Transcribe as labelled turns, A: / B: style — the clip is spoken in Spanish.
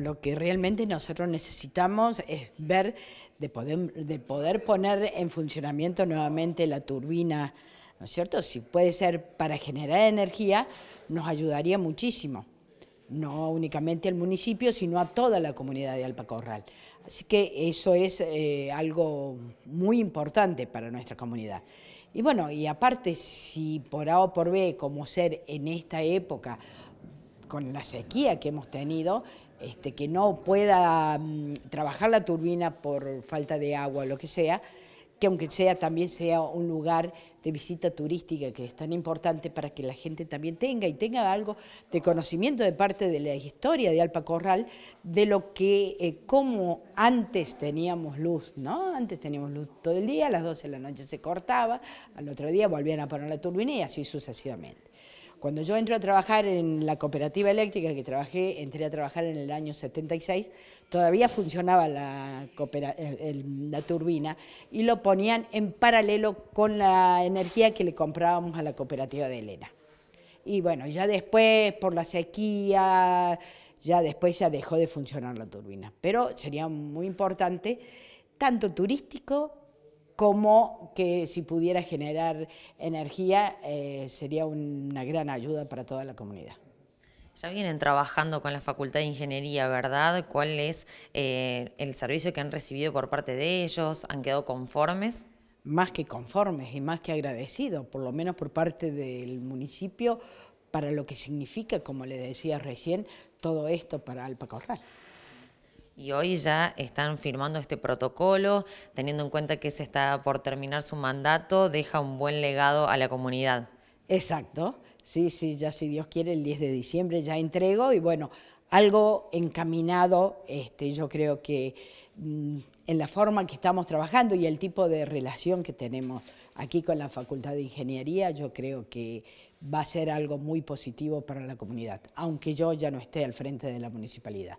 A: lo que realmente nosotros necesitamos es ver de poder, de poder poner en funcionamiento nuevamente la turbina, ¿no es cierto? Si puede ser para generar energía, nos ayudaría muchísimo, no únicamente al municipio, sino a toda la comunidad de Alpacorral. Así que eso es eh, algo muy importante para nuestra comunidad. Y bueno, y aparte, si por A o por B, como ser en esta época, con la sequía que hemos tenido, este, que no pueda mm, trabajar la turbina por falta de agua o lo que sea, que aunque sea también sea un lugar de visita turística que es tan importante para que la gente también tenga y tenga algo de conocimiento de parte de la historia de Alpacorral de lo que, eh, como antes teníamos luz, ¿no? Antes teníamos luz todo el día, a las 12 de la noche se cortaba, al otro día volvían a poner la turbina y así sucesivamente. Cuando yo entré a trabajar en la cooperativa eléctrica que trabajé, entré a trabajar en el año 76, todavía funcionaba la, eh, la turbina y lo ponían en paralelo con la energía que le comprábamos a la cooperativa de Elena. Y bueno, ya después, por la sequía, ya después ya dejó de funcionar la turbina. Pero sería muy importante, tanto turístico como que si pudiera generar energía eh, sería una
B: gran ayuda para toda la comunidad. Ya vienen trabajando con la Facultad de Ingeniería, ¿verdad? ¿Cuál es eh, el servicio que han recibido por parte de ellos? ¿Han quedado conformes? Más que conformes y más que agradecidos, por lo menos por parte del municipio, para lo que significa, como le decía recién, todo esto para Alpacorral y hoy ya están firmando este protocolo, teniendo en cuenta que se está por terminar su mandato, deja un buen legado a la comunidad. Exacto,
A: sí, sí, ya si Dios quiere el 10 de diciembre ya entrego y bueno, algo encaminado, este, yo creo que mm, en la forma que estamos trabajando y el tipo de relación que tenemos aquí con la Facultad de Ingeniería, yo creo que va a ser algo muy positivo para la comunidad, aunque yo ya no esté al frente de la municipalidad.